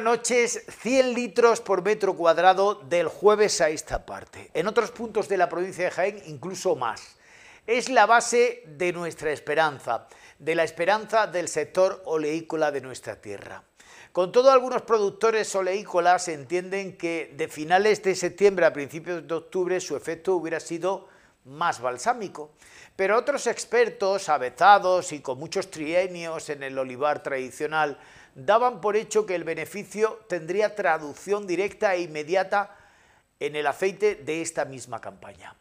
noches, 100 litros por metro cuadrado del jueves a esta parte. En otros puntos de la provincia de Jaén incluso más. Es la base de nuestra esperanza, de la esperanza del sector oleícola de nuestra tierra. Con todo, algunos productores oleícolas entienden que de finales de septiembre a principios de octubre su efecto hubiera sido más balsámico. Pero otros expertos, avezados y con muchos trienios en el olivar tradicional, daban por hecho que el beneficio tendría traducción directa e inmediata en el aceite de esta misma campaña.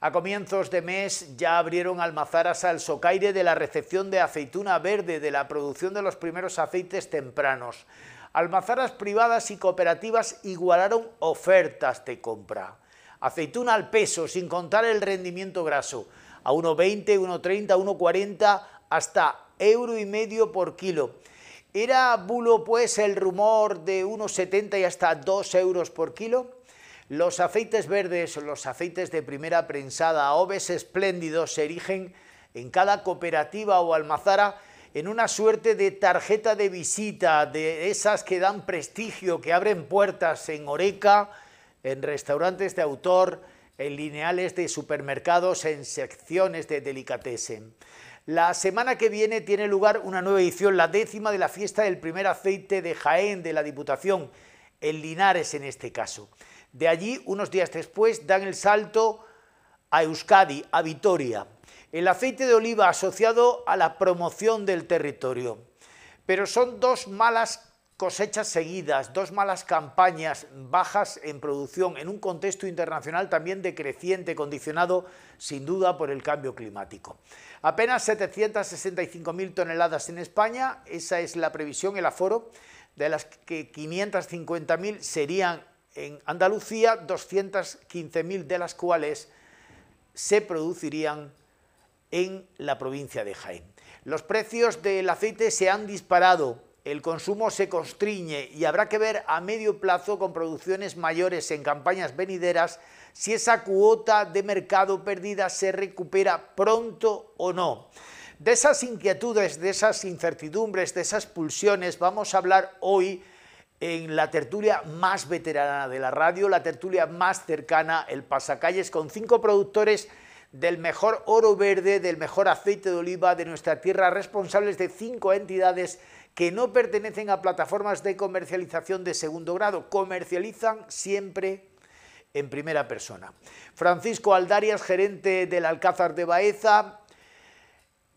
A comienzos de mes ya abrieron almazaras al socaire de la recepción de aceituna verde de la producción de los primeros aceites tempranos. Almazaras privadas y cooperativas igualaron ofertas de compra. Aceituna al peso, sin contar el rendimiento graso, a 1,20, 1,30, 1,40 hasta euro y medio por kilo. ¿Era bulo pues el rumor de unos 70 y hasta 2 euros por kilo? Los aceites verdes, los aceites de primera prensada, obes espléndidos, se erigen en cada cooperativa o almazara en una suerte de tarjeta de visita, de esas que dan prestigio, que abren puertas en Oreca, en restaurantes de autor, en lineales de supermercados, en secciones de delicatessen. La semana que viene tiene lugar una nueva edición, la décima de la fiesta del primer aceite de Jaén, de la Diputación, en Linares en este caso. De allí, unos días después, dan el salto a Euskadi, a Vitoria. El aceite de oliva asociado a la promoción del territorio. Pero son dos malas cosechas seguidas, dos malas campañas, bajas en producción, en un contexto internacional también decreciente, condicionado sin duda por el cambio climático. Apenas 765.000 toneladas en España, esa es la previsión, el aforo, de las que 550.000 serían en Andalucía, 215.000 de las cuales se producirían en la provincia de Jaén. Los precios del aceite se han disparado el consumo se constriñe y habrá que ver a medio plazo con producciones mayores en campañas venideras si esa cuota de mercado perdida se recupera pronto o no. De esas inquietudes, de esas incertidumbres, de esas pulsiones vamos a hablar hoy en la tertulia más veterana de la radio, la tertulia más cercana, el Pasacalles, con cinco productores del mejor oro verde, del mejor aceite de oliva de nuestra tierra, responsables de cinco entidades que no pertenecen a plataformas de comercialización de segundo grado, comercializan siempre en primera persona. Francisco Aldarias, gerente del Alcázar de Baeza,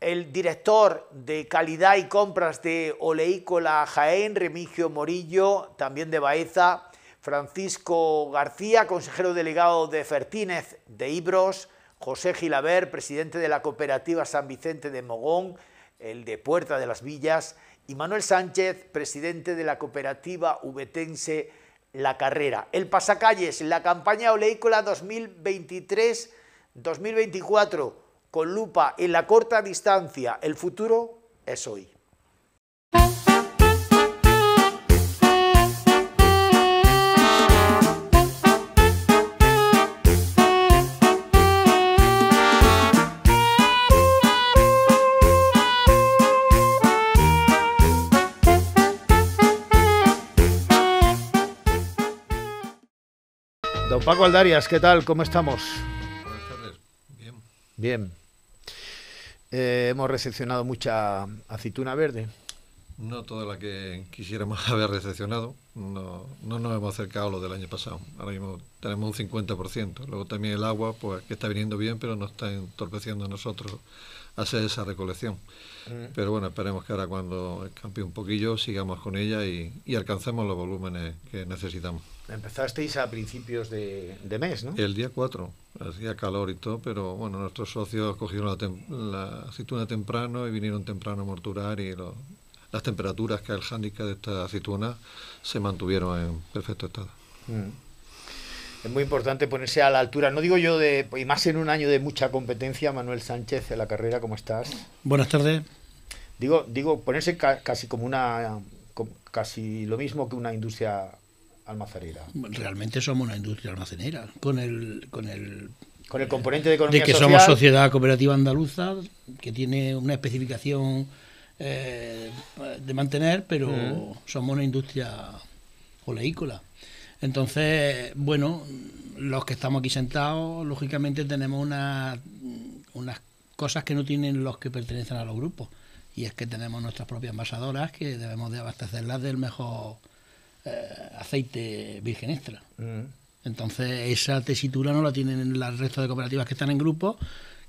el director de calidad y compras de Oleícola Jaén, Remigio Morillo, también de Baeza, Francisco García, consejero delegado de Fertínez de Ibros, José Gilaber, presidente de la cooperativa San Vicente de Mogón, el de Puerta de las Villas, y Manuel Sánchez, presidente de la cooperativa ubetense La Carrera. El pasacalles, la campaña oleícola 2023-2024, con lupa en la corta distancia, el futuro es hoy. Paco Aldarias, ¿qué tal? ¿Cómo estamos? Buenas tardes. Bien. Bien. Eh, hemos recepcionado mucha aceituna verde. No toda la que quisiéramos haber recepcionado. No, no nos hemos acercado a lo del año pasado. Ahora mismo tenemos un 50%. Luego también el agua, pues que está viniendo bien, pero nos está entorpeciendo a nosotros hacer esa recolección. Mm. Pero bueno, esperemos que ahora cuando cambie un poquillo sigamos con ella y alcancemos los volúmenes que necesitamos. Empezasteis a principios de, mes, ¿no? El día 4. Hacía calor y todo, pero bueno, nuestros socios cogieron la, aceituna temprano y vinieron temprano a morturar y las temperaturas que el hándicap de esta aceituna se mantuvieron en perfecto estado. Mm. Es muy importante ponerse a la altura, no digo yo de, y más en un año de mucha competencia, Manuel Sánchez, en la carrera, ¿cómo estás? Buenas tardes. Digo, digo ponerse casi como una, casi lo mismo que una industria Realmente somos una industria almacenera. Con el, con el, componente de economía De que somos sociedad cooperativa andaluza, que tiene una especificación eh, de mantener, pero somos una industria oleícola. Entonces, bueno, los que estamos aquí sentados, lógicamente tenemos una, unas cosas que no tienen los que pertenecen a los grupos. Y es que tenemos nuestras propias envasadoras que debemos de abastecerlas del mejor eh, aceite virgen extra. Mm. Entonces, esa tesitura no la tienen las resto de cooperativas que están en grupo,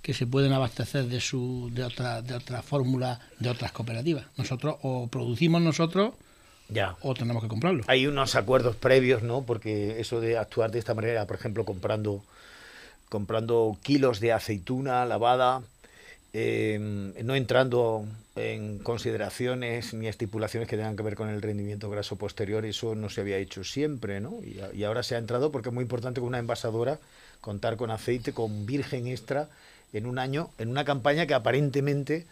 que se pueden abastecer de su de otra, de otra fórmula de otras cooperativas. Nosotros o producimos nosotros ya. o tenemos que comprarlo. Hay unos acuerdos previos, ¿no? Porque eso de actuar de esta manera, por ejemplo, comprando comprando kilos de aceituna lavada, eh, no entrando en consideraciones ni estipulaciones que tengan que ver con el rendimiento graso posterior, eso no se había hecho siempre, ¿no? Y, ahora se ha entrado porque es muy importante con una envasadora contar con aceite, con virgen extra en un año, en una campaña que aparentemente,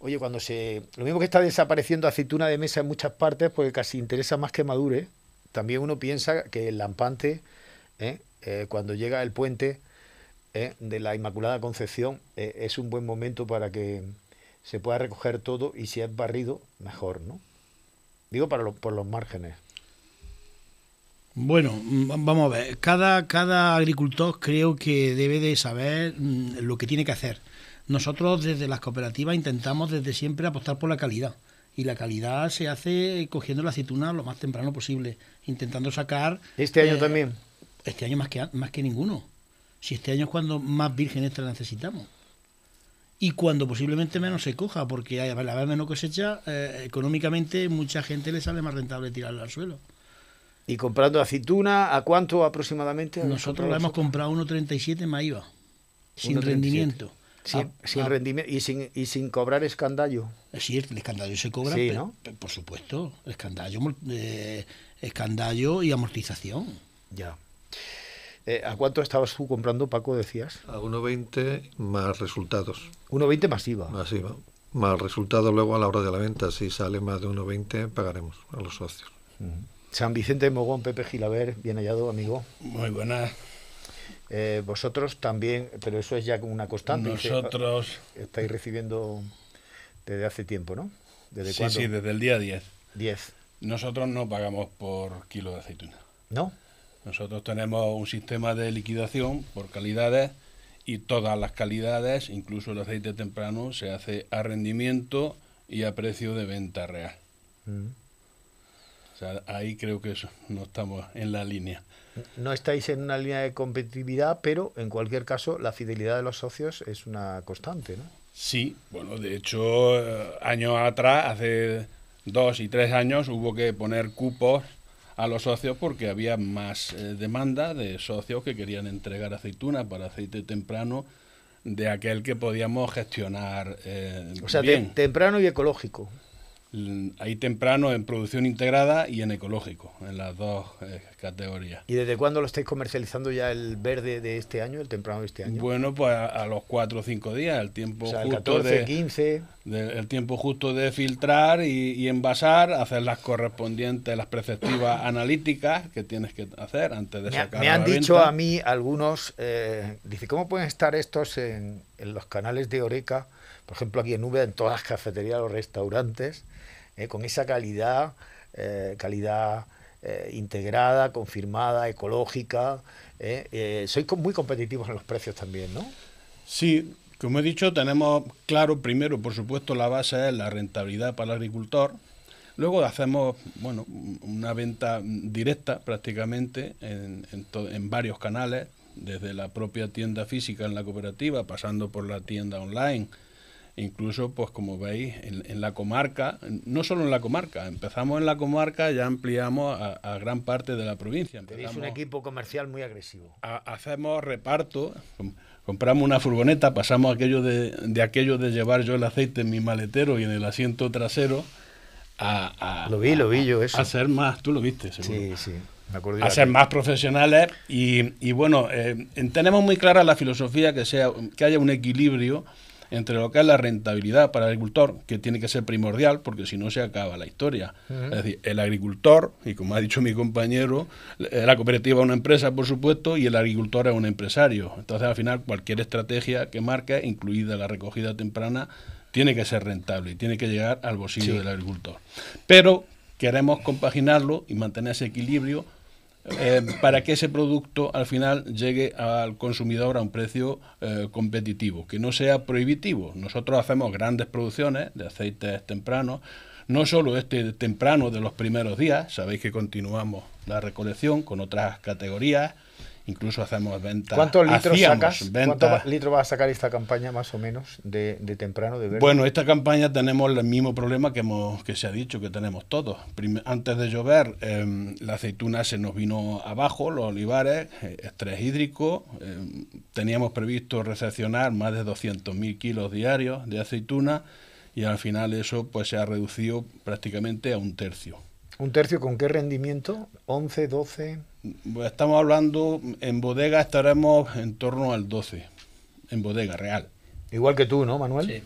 oye, cuando se... Lo mismo que está desapareciendo aceituna de mesa en muchas partes, porque casi interesa más que madure, también uno piensa que el lampante, ¿eh? Eh, cuando llega el puente ¿eh? de la Inmaculada Concepción, es un buen momento para que se pueda recoger todo y si es barrido, mejor, ¿no? Digo para por los márgenes. Bueno, mm, vamos a ver. Cada, cada agricultor creo que debe de saber mm, lo que tiene que hacer. Nosotros desde las cooperativas intentamos desde siempre apostar por la calidad. Y la calidad se hace cogiendo la aceituna lo más temprano posible, intentando sacar... ¿Este año eh, también? Este año más que, más que ninguno. Si este año es cuando más vírgenes te necesitamos y cuando posiblemente menos se coja, porque la vez menos cosecha, eh, económicamente mucha gente le sale más rentable tirarla al suelo. ¿Y comprando aceituna a cuánto aproximadamente? Nosotros la hemos comprado 1,37 más IVA, sin rendimiento. Sí, sin ah, ah. rendimiento y sin, y sin cobrar escandallo. Sí, el escandallo se cobra, pero, por supuesto, escandallo, eh, escandallo y amortización. Ya. Eh, ¿A cuánto estabas tú comprando, Paco, decías? A 1,20 más resultados. 1,20 masiva. Masiva. Más resultados luego a la hora de la venta. Si sale más de 1,20, pagaremos a los socios. San Vicente de Mogón, Pepe Gilaber, bien hallado, amigo. Muy buenas. Eh, vosotros también, pero eso es ya una constante. Nosotros. Ah, estáis recibiendo desde hace tiempo, ¿no? ¿Desde sí, sí, desde el día 10. 10. Nosotros no pagamos por kilo de aceituna. ¿No? Nosotros tenemos un sistema de liquidación por calidades y todas las calidades, incluso el aceite temprano, se hace a rendimiento y a precio de venta real. Mm. O sea, ahí creo que eso, no estamos en la línea. No estáis en una línea de competitividad, pero en cualquier caso la fidelidad de los socios es una constante, ¿no? Sí, bueno, de hecho, eh, años atrás, hace dos y tres años, hubo que poner cupos a los socios porque había más eh, demanda de socios que querían entregar aceituna para aceite temprano de aquel que podíamos gestionar. Eh, o sea, bien. temprano y ecológico ahí temprano en producción integrada y en ecológico, en las dos eh, categorías. ¿Y desde cuándo lo estáis comercializando ya el verde de este año, el temprano de este año? Bueno, pues a, los cuatro o cinco días, el tiempo justo el de, el tiempo justo de filtrar y, envasar, hacer las correspondientes, las preceptivas analíticas que tienes que hacer antes de sacar. Me han dicho a mí algunos, eh, dice, ¿cómo pueden estar estos en, los canales de Oreca? Por ejemplo, aquí en Nube, en todas las cafeterías, los restaurantes, eh, con esa calidad, eh, calidad eh, integrada, confirmada, ecológica. sois muy competitivos en los precios también, ¿no? Sí, como he dicho, tenemos claro primero, por supuesto, la base es la rentabilidad para el agricultor. Luego hacemos bueno, una venta directa prácticamente en varios canales, desde la propia tienda física en la cooperativa, pasando por la tienda online, incluso pues como veis en, la comarca, no solo en la comarca, empezamos en la comarca, ya ampliamos a, gran parte de la provincia. Tenéis un equipo comercial muy agresivo. hacemos reparto, compramos una furgoneta, pasamos aquello de, aquello de llevar yo el aceite en mi maletero y en el asiento trasero a, lo vi, lo vi eso. a ser más, tú lo viste, a ser más profesionales y, bueno, eh, tenemos muy clara la filosofía que, sea, que haya un equilibrio entre lo que es la rentabilidad para el agricultor, que tiene que ser primordial, porque si no se acaba la historia. Es decir, el agricultor, y como ha dicho mi compañero, la cooperativa es una empresa, por supuesto, y el agricultor es un empresario. Entonces, al final, cualquier estrategia que marque, incluida la recogida temprana, tiene que ser rentable y tiene que llegar al bolsillo del agricultor. Pero queremos compaginarlo y mantener ese equilibrio eh, para que ese producto al final llegue al consumidor a un precio eh, competitivo, que no sea prohibitivo. Nosotros hacemos grandes producciones de aceites tempranos, no solo este temprano de los primeros días, sabéis que continuamos la recolección con otras categorías, incluso hacemos ventas. ¿Cuántos litros sacas? va a sacar esta campaña más o menos de, temprano, Bueno, esta campaña tenemos el mismo problema que, hemos, que se ha dicho que tenemos todos. antes de llover, em, la aceituna se nos vino abajo, los olivares, eh, estrés hídrico. Em, teníamos previsto recepcionar más de 200.000 kilos diarios de aceituna y al final eso pues se ha reducido prácticamente a un tercio. ¿Un tercio con qué rendimiento? ¿11, 12? Pues, estamos hablando, en bodega estaremos en torno al 12, en bodega real. Igual que tú, ¿no, Manuel? Sí.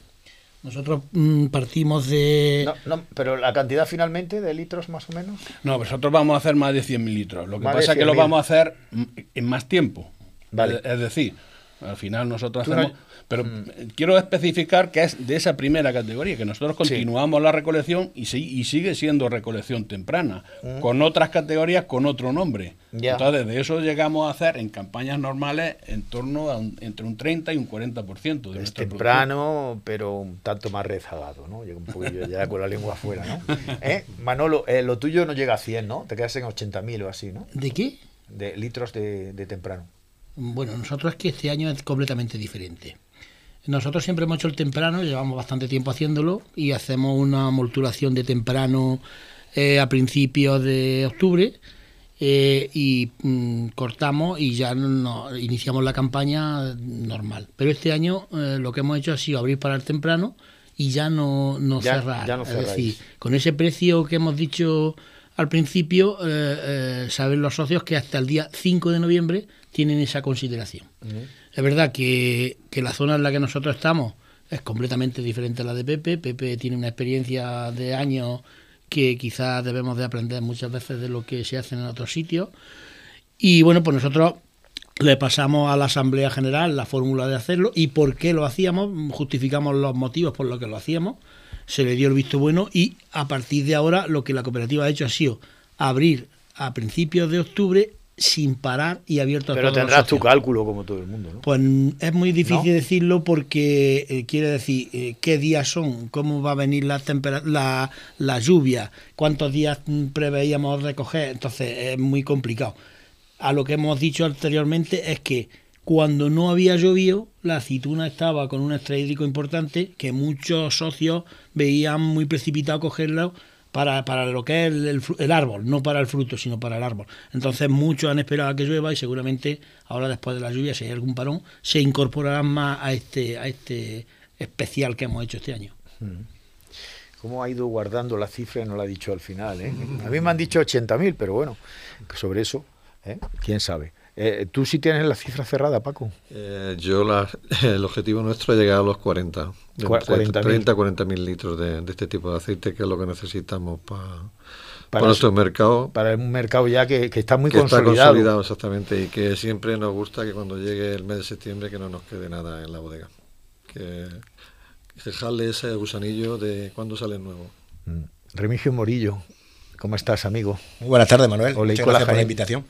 Nosotros mm, partimos de... No, pero la cantidad finalmente de litros más o menos. No, nosotros vamos a hacer más de 100.000 litros. Lo que pasa es que lo vamos a hacer mm, en más tiempo. Vale. Es decir, al final nosotros hacemos... Pero mm. quiero especificar que es de esa primera categoría, que nosotros continuamos la recolección y, sigue siendo recolección temprana, mm. con otras categorías con otro nombre. Entonces, de eso llegamos a hacer en campañas normales en torno a entre un 30 y un 40% de Es temprano, pero un tanto más rezagado, ¿no? Llega un poquillo ya con la lengua afuera, ¿no? ¿Eh? Manolo, eh, lo tuyo no llega a 100, ¿no? Te quedas en 80.000 o así, ¿no? ¿De qué? De litros de temprano. Bueno, nosotros es que este año es completamente diferente. Nosotros siempre hemos hecho el temprano, llevamos bastante tiempo haciéndolo y hacemos una molturación de temprano eh, a principios de octubre eh, y mm, cortamos y ya iniciamos la campaña normal. Pero este año eh, lo que hemos hecho ha sido abrir para el temprano y ya no, cerrar. con ese precio que hemos dicho al principio, saben los socios que hasta el día 5 de noviembre tienen esa consideración. Es verdad que, que, la zona en la que nosotros estamos es completamente diferente a la de Pepe. Pepe tiene una experiencia de años que quizás debemos de aprender muchas veces de lo que se hace en otros sitios. Y bueno, pues nosotros le pasamos a la Asamblea General la fórmula de hacerlo y por qué lo hacíamos, justificamos los motivos por los que lo hacíamos, se le dio el visto bueno y a partir de ahora lo que la cooperativa ha hecho ha sido abrir a principios de octubre sin parar y abierto a Pero tendrás tu cálculo como todo el mundo, ¿no? Pues es muy difícil decirlo porque eh, quiere decir eh, qué días son, cómo va a venir la, la, la lluvia, cuántos días preveíamos recoger, entonces es muy complicado. A lo que hemos dicho anteriormente es que cuando no había llovido, la aceituna estaba con un estrés importante que muchos socios veían muy precipitado cogerla para, para lo que es el, árbol, no para el fruto, sino para el árbol. Entonces muchos han esperado a que llueva y seguramente ahora después de la lluvia, si hay algún parón, se incorporarán más a este, a este especial que hemos hecho este año. Mm. ¿Cómo ha ido guardando la cifra? No la ha dicho al final. ¿eh? A mí me han dicho 80.000, pero bueno, sobre eso, ¿eh? ¿quién sabe? Eh, ¿Tú sí tienes la cifra cerrada, Paco? Eh, yo, el objetivo nuestro es llegar a los 40. 40 30 40 mil litros de, este tipo de aceite, que es lo que necesitamos para, para nuestro mercado. Para un mercado ya que, está muy consolidado. exactamente, y que siempre nos gusta que cuando llegue el mes de septiembre que no nos quede nada en la bodega. Que, dejarle ese gusanillo de cuando sale el nuevo. Mm. Remigio Morillo, ¿Cómo estás, amigo? Muy buenas tardes, Manuel. Muchas gracias por la invitación.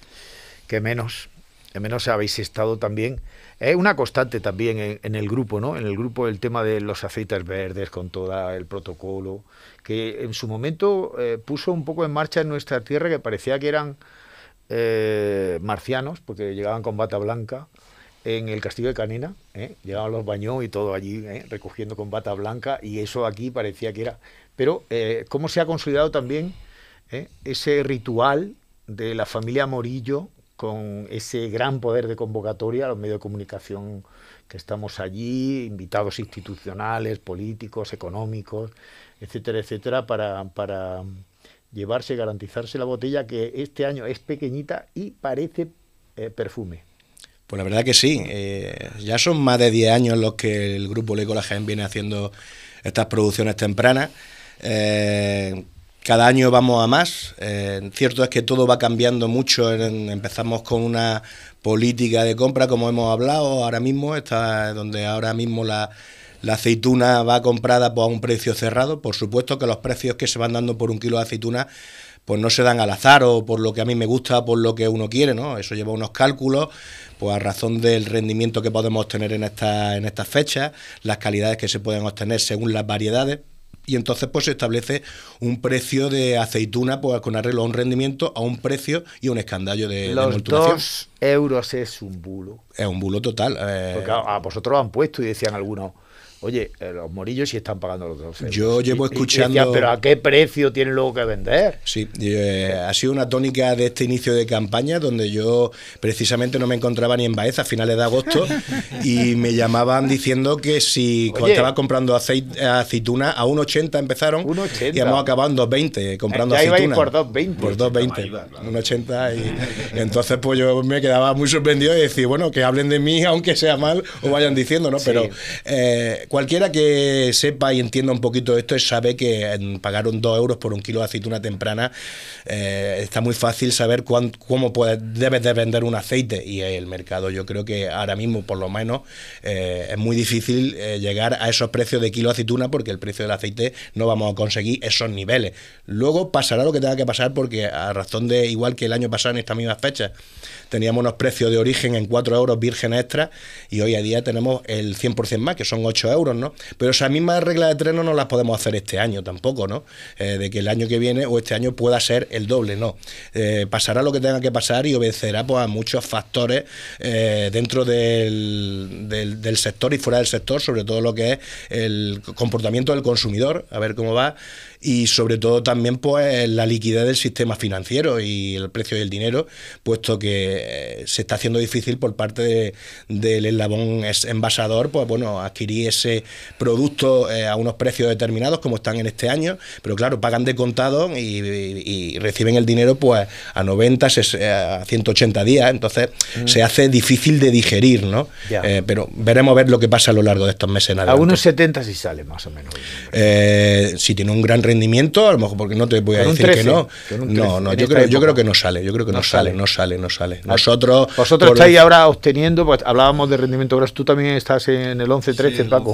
Que menos menos habéis estado también, es eh, una constante también en, el grupo, ¿no? En el grupo el tema de los aceites verdes con todo el protocolo, que en su momento eh, puso un poco en marcha en nuestra tierra que parecía que eran eh, marcianos, porque llegaban con bata blanca en el castillo de Canena, llegaban los baños y todo allí recogiendo con bata blanca y eso aquí parecía que era. Pero cómo se ha consolidado también ese ritual de la familia Morillo con ese gran poder de convocatoria los medios de comunicación que estamos allí, invitados institucionales, políticos, económicos, etcétera, etcétera, para, para llevarse, garantizarse la botella que este año es pequeñita y parece eh, perfume. Pues la verdad que sí, eh, ya son más de 10 años los que el grupo la Jaén viene haciendo estas producciones tempranas. Eh, cada año vamos a más. Eh, cierto es que todo va cambiando mucho. empezamos con una política de compra, como hemos hablado ahora mismo, está donde ahora mismo la, la aceituna va comprada por pues, a un precio cerrado. Por supuesto que los precios que se van dando por un kilo de aceituna pues no se dan al azar o por lo que a mí me gusta, por lo que uno quiere, ¿no? Eso lleva unos cálculos, pues a razón del rendimiento que podemos obtener en en estas fechas, las calidades que se pueden obtener según las variedades y entonces pues se establece un precio de aceituna pues, con arreglo a un rendimiento, a un precio y un escandallo de, Los Dos euros es un bulo. Es un bulo total. Eh, Porque a ah, ah, vosotros lo han puesto y decían algunos oye, eh, los morillos sí están pagando los dos. Yo llevo escuchando. pero ¿a qué precio tienen luego que vender? Sí, eh, ha sido una tónica de este inicio de campaña donde yo precisamente no me encontraba ni en Baeza a finales de agosto y me llamaban diciendo que si estaba comprando aceite, aceituna a 1,80 empezaron y hemos acabado en 2,20 eh, comprando ya aceituna. Iba por 2,20. Por 2,20. 1,80 y entonces pues yo me quedaba muy sorprendido y decir, bueno, que hablen de mí aunque sea mal o vayan diciendo, ¿no? Pero Cualquiera que sepa y entienda un poquito esto sabe que pagaron dos euros por un kilo de aceituna temprana. Eh, está muy fácil saber cómo debes de vender un aceite y el mercado. Yo creo que ahora mismo, por lo menos, eh, es muy difícil eh, llegar a esos precios de kilo de aceituna porque el precio del aceite no vamos a conseguir esos niveles. Luego pasará lo que tenga que pasar porque a razón de igual que el año pasado en esta misma fecha teníamos unos precios de origen en 4 euros virgen extra y hoy a día tenemos el 100% más que son 8 euros ¿no? Pero esas mismas reglas de tren no las podemos hacer este año tampoco, ¿no? Eh, de que el año que viene o este año pueda ser el doble, no. Eh, pasará lo que tenga que pasar y obedecerá pues, a muchos factores eh, dentro del, del, del sector y fuera del sector, sobre todo lo que es el comportamiento del consumidor, a ver cómo va y sobre todo también pues la liquidez del sistema financiero y el precio del dinero, puesto que eh, se está haciendo difícil por parte del eslabón envasador, pues bueno, adquirir ese producto eh, a unos precios determinados como están en este año, pero claro, pagan de contado y, reciben el dinero pues a 90, eh, a 180 días, entonces mm. se hace difícil de digerir, ¿no? pero veremos ver lo que pasa a lo largo de estos meses. En a unos 70 si sale más o menos. si tiene un gran rendimiento, a lo mejor porque no te voy a decir que no. No, no, yo creo, yo creo que no sale, yo creo que no, sale, no sale, no sale. Ah, Nosotros. Vosotros estáis ahora obteniendo, pues hablábamos de rendimiento pero tú también estás en el 11-13, Paco.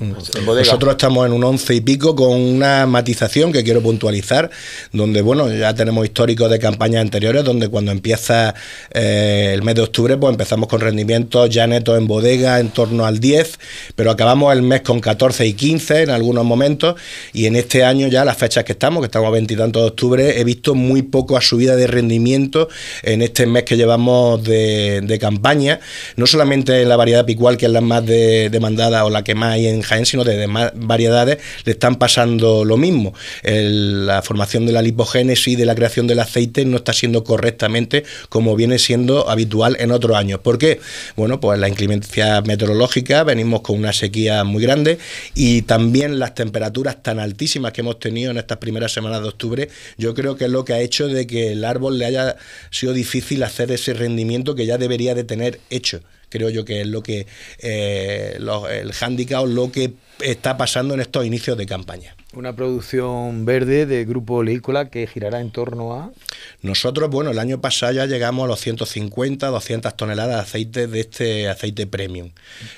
Mm. Pues, eh, Nosotros estamos en un once y pico con una matización que quiero puntualizar, donde bueno, ya tenemos históricos de campañas anteriores, donde cuando empieza eh, el mes de octubre, pues empezamos con rendimientos ya netos en bodega en torno al 10, pero acabamos el mes con 14 y 15 en algunos momentos, y en este año ya las fechas que estamos, que estamos a veintitantos de octubre, he visto muy poco a subida de rendimiento en este mes que llevamos de, campaña, no solamente en la variedad picual, que es la más demandada o la que más en Jaén, sino de demás variedades, le están pasando lo mismo. la formación de la lipogénesis, de la creación del aceite, no está siendo correctamente como viene siendo habitual en otros años. ¿Por qué? Bueno, pues la inclemencia meteorológica, venimos con una sequía muy grande y también las temperaturas tan altísimas que hemos tenido en estas primeras semanas de octubre, yo creo que es lo que ha hecho de que el árbol le haya sido difícil hacer ese rendimiento que ya debería de tener hecho creo yo que es lo que eh, el handicap, lo que está pasando en estos inicios de campaña. Una producción verde de Grupo Leícola que girará en torno a... Nosotros, bueno, el año pasado ya llegamos a los 150, 200 toneladas de aceite de este aceite premium.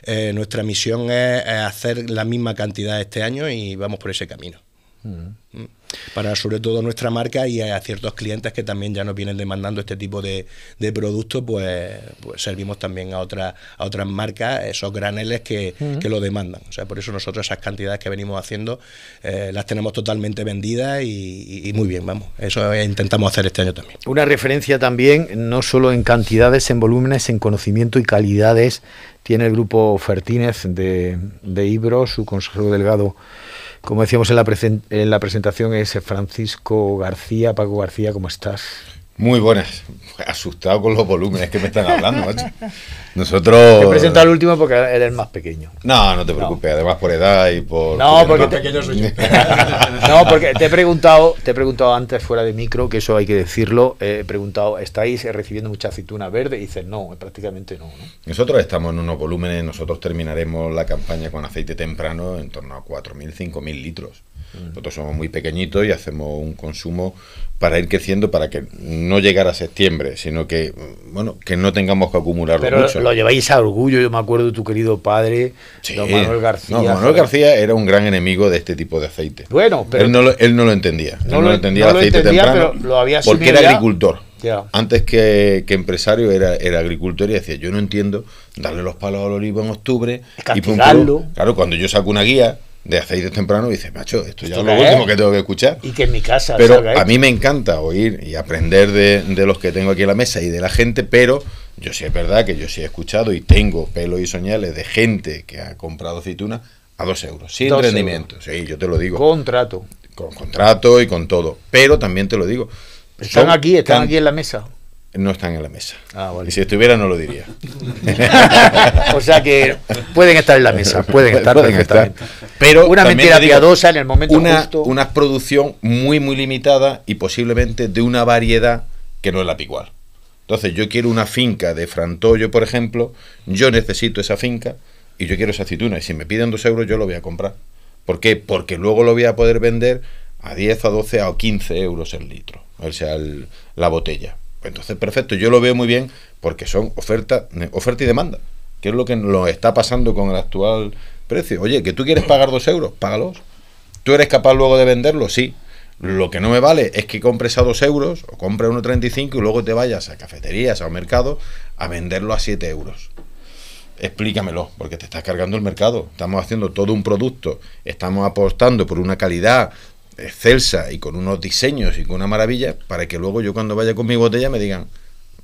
Eh, nuestra misión es, hacer la misma cantidad este año y vamos por ese camino. Mm. Mm para sobre todo nuestra marca y a ciertos clientes que también ya nos vienen demandando este tipo de, de productos, pues, pues servimos también a, a otras marcas, esos graneles que, lo demandan. O sea, por eso nosotros esas cantidades que venimos haciendo eh, las tenemos totalmente vendidas y, muy bien, vamos. Eso intentamos hacer este año también. Una referencia también, no solo en cantidades, en volúmenes, en conocimiento y calidades, tiene el grupo Fertínez de, de Ibro, su consejero delgado como decíamos en la, presentación, es Francisco García. Paco García, ¿cómo estás? Muy buenas. Asustado con los volúmenes que me están hablando, Nosotros. Te presentado al último porque eres el más pequeño. No, no te preocupes. Además, por edad y por. No, porque. te... pequeño soy no, porque te he, preguntado, te he preguntado antes, fuera de micro, que eso hay que decirlo. Eh, he preguntado, ¿estáis recibiendo mucha aceituna verde? Y dices, no, prácticamente no, no, Nosotros estamos en unos volúmenes. Nosotros terminaremos la campaña con aceite temprano en torno a 4.000, 5.000 litros. Nosotros somos muy pequeñitos y hacemos un consumo para ir creciendo, para que no llegara a septiembre, sino que, bueno, que no tengamos que acumularlo Pero mucho. lo lleváis a orgullo, yo me acuerdo de tu querido padre, don Manuel García. No, Manuel García era un gran enemigo de este tipo de aceite. Bueno, pero... Él no lo, entendía, no él no lo entendía el aceite temprano, pero porque era agricultor. Antes que, empresario era, agricultor y decía, yo no entiendo darle los palos al olivo en octubre y Claro, cuando yo saco una guía de aceite temprano y dices, macho, esto ya es lo último que tengo que escuchar. Y que en mi casa. Pero a mí me encanta oír y aprender de, de, los que tengo aquí en la mesa y de la gente, pero yo sí es verdad que yo sí he escuchado y tengo pelos y soñales de gente que ha comprado aceituna a dos euros, sin rendimientos rendimiento. Sí, yo te lo digo. Contrato. Con contrato y con todo. Pero también te lo digo. Están aquí, están aquí en la mesa no están en la mesa. Ah, y si estuviera no lo diría. o sea que pueden estar en la mesa, pueden estar, pueden estar. Pero una mentira digo, en el momento una, Una producción muy muy limitada y posiblemente de una variedad que no es la picual. Entonces, yo quiero una finca de Frantoyo, por ejemplo, yo necesito esa finca y yo quiero esa aceituna y si me piden dos euros yo lo voy a comprar. ¿Por qué? Porque luego lo voy a poder vender a 10, a 12, a 15 euros el litro, o sea, la botella. Entonces, perfecto, yo lo veo muy bien porque son oferta, oferta y demanda, ¿Qué es lo que nos está pasando con el actual precio. Oye, que tú quieres pagar dos euros, págalos. ¿Tú eres capaz luego de venderlo? Sí. Lo que no me vale es que compres a dos euros o compres 1,35 y luego te vayas a cafeterías, a un mercado, a venderlo a 7 euros. Explícamelo, porque te estás cargando el mercado. Estamos haciendo todo un producto, estamos apostando por una calidad excelsa y con unos diseños y con una maravilla para que luego yo cuando vaya con mi botella me digan,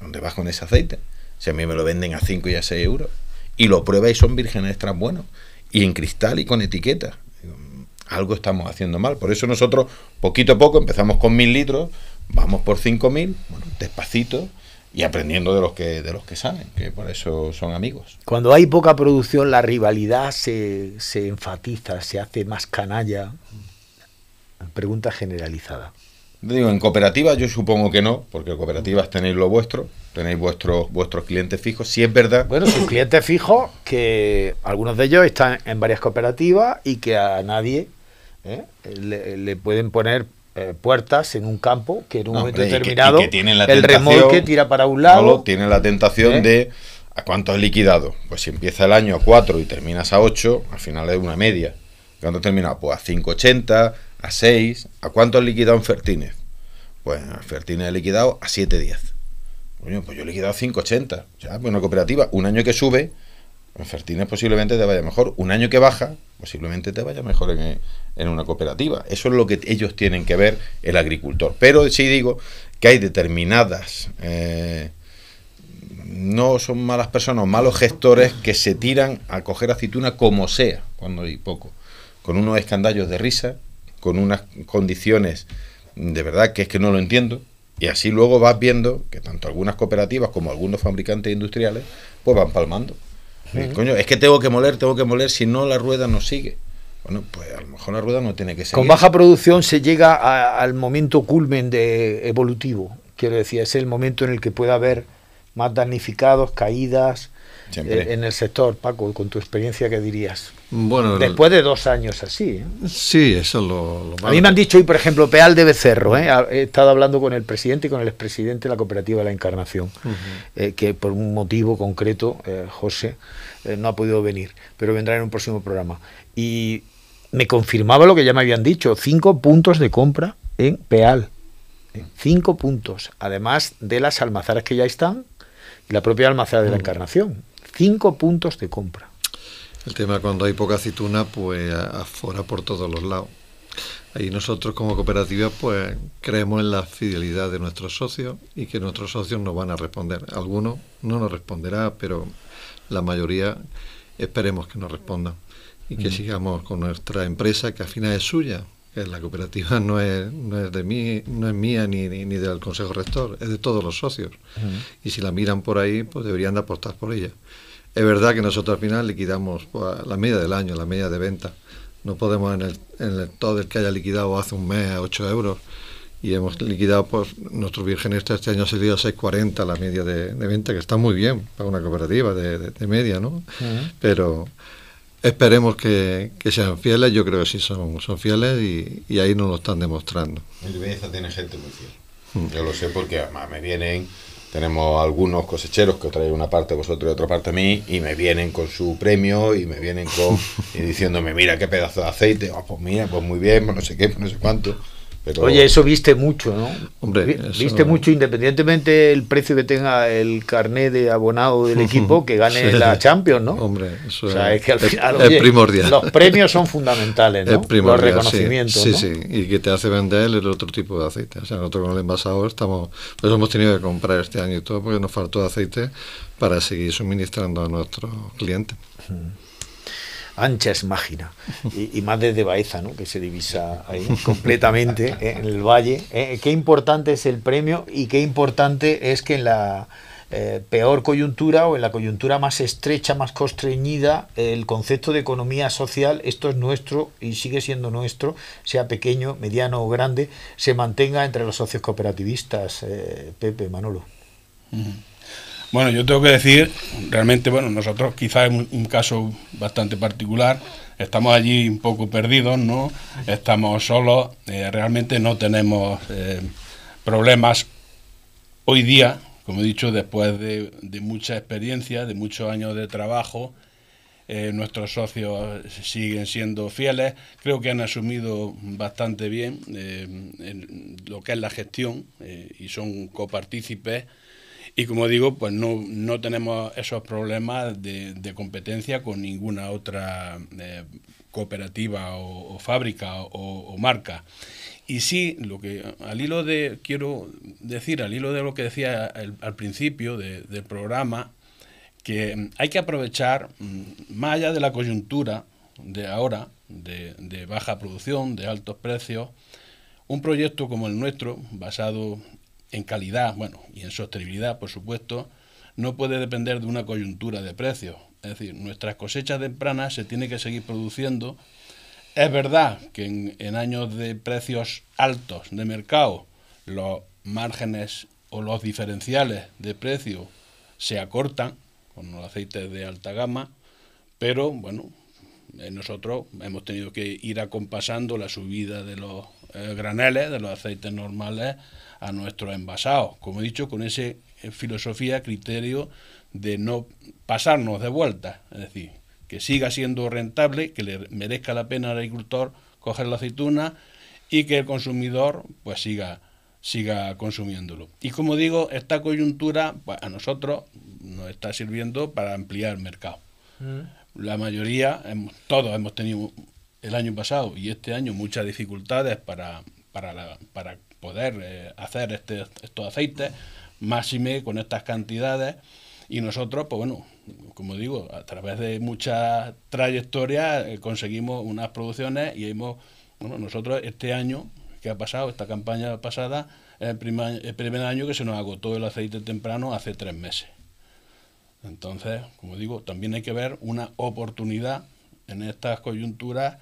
¿dónde vas con ese aceite? Si a mí me lo venden a 5 y a 6 euros. Y lo prueba y son vírgenes extra buenos. Y en cristal y con etiqueta. Mm, algo estamos haciendo mal. Por eso nosotros, poquito a poco, empezamos con mil litros, vamos por cinco mil, bueno, despacito y aprendiendo de los que de los que saben, que por eso son amigos. Cuando hay poca producción, la rivalidad se, se enfatiza, se hace más canalla, Pregunta generalizada. Digo, en cooperativas yo supongo que no, porque cooperativas tenéis lo vuestro, tenéis vuestros vuestros clientes fijos, si es verdad. Bueno, sus clientes fijos, que algunos de ellos están en varias cooperativas y que a nadie ¿eh? le, pueden poner eh, puertas en un campo que en un momento determinado el remolque tira para un lado. Solo tiene la tentación ¿eh? de ¿a cuánto has liquidado? Pues si empieza el año a 4 y terminas a 8, al final es una media. ¿Cuánto termina? Pues a 5,80 a 6, ¿a cuánto has liquidado en Fertínez? Pues en Fertínez liquidado a 7,10. pues yo he liquidado a 5,80. Ya, pues una cooperativa, un año que sube, en posiblemente te vaya mejor. Un año que baja, posiblemente te vaya mejor en, una cooperativa. Eso es lo que ellos tienen que ver el agricultor. Pero sí digo que hay determinadas... Eh, no son malas personas, malos gestores que se tiran a coger aceituna como sea, cuando hay poco, con unos escandallos de risa con unas condiciones de verdad que es que no lo entiendo. Y así luego vas viendo que tanto algunas cooperativas como algunos fabricantes industriales pues van palmando. es que tengo que moler, tengo que moler, si no la rueda no sigue. Bueno, pues a lo mejor la rueda no tiene que seguir. Con baja producción se llega al momento culmen de evolutivo. Quiero decir, es el momento en el que puede haber más damnificados, caídas eh, en el sector. Paco, con tu experiencia, ¿qué dirías? después de dos años así. ¿eh? Sí, eso lo, A mí me han dicho hoy, por ejemplo, Peal de Becerro. ¿eh? He estado hablando con el presidente y con el expresidente de la cooperativa de la Encarnación, eh, que por un motivo concreto, José, no ha podido venir, pero vendrá en un próximo programa. Y me confirmaba lo que ya me habían dicho, cinco puntos de compra en Peal. Cinco puntos, además de las almazaras que ya están la propia almazara de la mm. Encarnación. Cinco puntos de compra. El tema cuando hay poca aceituna, pues afuera por todos los lados. Ahí nosotros como cooperativa pues creemos en la fidelidad de nuestros socios y que nuestros socios nos van a responder. Algunos no nos responderá, pero la mayoría esperemos que nos respondan y que sigamos con nuestra empresa que al final es suya, la cooperativa no es, no es de mí, no es mía ni, ni, del Consejo Rector, es de todos los socios. Y si la miran por ahí, pues deberían de aportar por ella. Es verdad que nosotros al final liquidamos pues, la media del año, la media de venta. No podemos en el, todo el que haya liquidado hace un mes a 8 euros y hemos liquidado, pues nuestro virgen este, este año ha salido a 6,40 la media de, venta, que está muy bien para una cooperativa de, media, ¿no? Pero esperemos que, sean fieles, yo creo que sí son, son fieles y, ahí nos lo están demostrando. El tiene gente muy fiel. Mm. Yo lo sé porque además me vienen tenemos algunos cosecheros que traen una parte vosotros y otra parte a mí, y me vienen con su premio y me vienen con y diciéndome, mira qué pedazo de aceite, ah, pues mira, pues muy bien, pues no sé qué, pues no sé cuánto. Oye, eso viste mucho, ¿no? Hombre, viste mucho, independientemente el precio que tenga el carné de abonado del equipo, que gane la Champions, ¿no? Hombre, eso o sea, es, que al final, primordial. Los premios son fundamentales, ¿no? los reconocimientos. Sí, sí, y que te hace vender el otro tipo de aceite. O sea, nosotros con el envasador estamos, pues hemos tenido que comprar este año y todo porque nos faltó aceite para seguir suministrando a nuestros clientes ancha es Mágina y, más desde Baeza, ¿no? que se divisa ahí completamente ¿eh? en el valle. Eh, qué importante es el premio y qué importante es que en la eh, peor coyuntura o en la coyuntura más estrecha, más constreñida, el concepto de economía social, esto es nuestro y sigue siendo nuestro, sea pequeño, mediano o grande, se mantenga entre los socios cooperativistas, Pepe, Manolo. Bueno, yo tengo que decir, realmente, bueno, nosotros quizás es un, caso bastante particular, estamos allí un poco perdidos, ¿no? Estamos solos, eh, realmente no tenemos eh, problemas hoy día, como he dicho, después de, mucha experiencia, de muchos años de trabajo, eh, nuestros socios siguen siendo fieles, creo que han asumido bastante bien lo que es la gestión y son copartícipes y como digo, pues no, tenemos esos problemas de, de competencia con ninguna otra eh, cooperativa o, fábrica o, marca. Y sí, lo que al hilo de, quiero decir, al hilo de lo que decía al principio del programa, que hay que aprovechar, mm, más allá de la coyuntura de ahora, de, de baja producción, de altos precios, un proyecto como el nuestro, basado en calidad, bueno, y en sostenibilidad, por supuesto, no puede depender de una coyuntura de precios. Es decir, nuestras cosechas tempranas se tienen que seguir produciendo. Es verdad que en, años de precios altos de mercado, los márgenes o los diferenciales de precio se acortan con los aceites de alta gama, pero bueno, eh, nosotros hemos tenido que ir acompasando la subida de los eh, graneles, de los aceites normales, a nuestros envasados, como he dicho, con esa eh, filosofía, criterio de no pasarnos de vuelta, es decir, que siga siendo rentable, que le merezca la pena al agricultor coger la aceituna y que el consumidor pues siga siga consumiéndolo. Y como digo, esta coyuntura pues, a nosotros nos está sirviendo para ampliar el mercado. Mm. La mayoría, todos hemos tenido el año pasado y este año muchas dificultades para, para, la, para poder eh, hacer este, estos aceites, máxime con estas cantidades. Y nosotros, pues bueno, como digo, a través de muchas trayectorias eh, conseguimos unas producciones y hemos, bueno, nosotros este año que ha pasado, esta campaña pasada, el primer, el primer año que se nos agotó el aceite temprano hace tres meses. Entonces, como digo, también hay que ver una oportunidad en estas coyunturas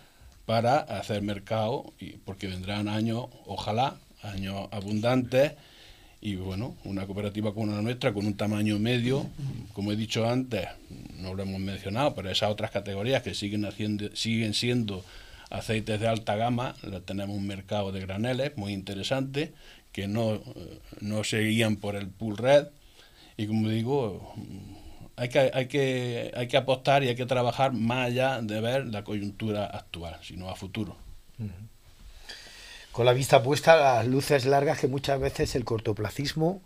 para hacer mercado, y porque vendrán años, ojalá, años abundantes y bueno, una cooperativa como la nuestra, con un tamaño medio, como he dicho antes, no lo hemos mencionado, pero esas otras categorías que siguen, haciendo, siguen siendo aceites de alta gama, tenemos un mercado de graneles muy interesante, que no, eh, no seguían por el pool red, y como digo, hay que, hay, que, hay que apostar y hay que trabajar más allá de ver la coyuntura actual, sino a futuro con la vista puesta a las luces largas que muchas veces el cortoplacismo,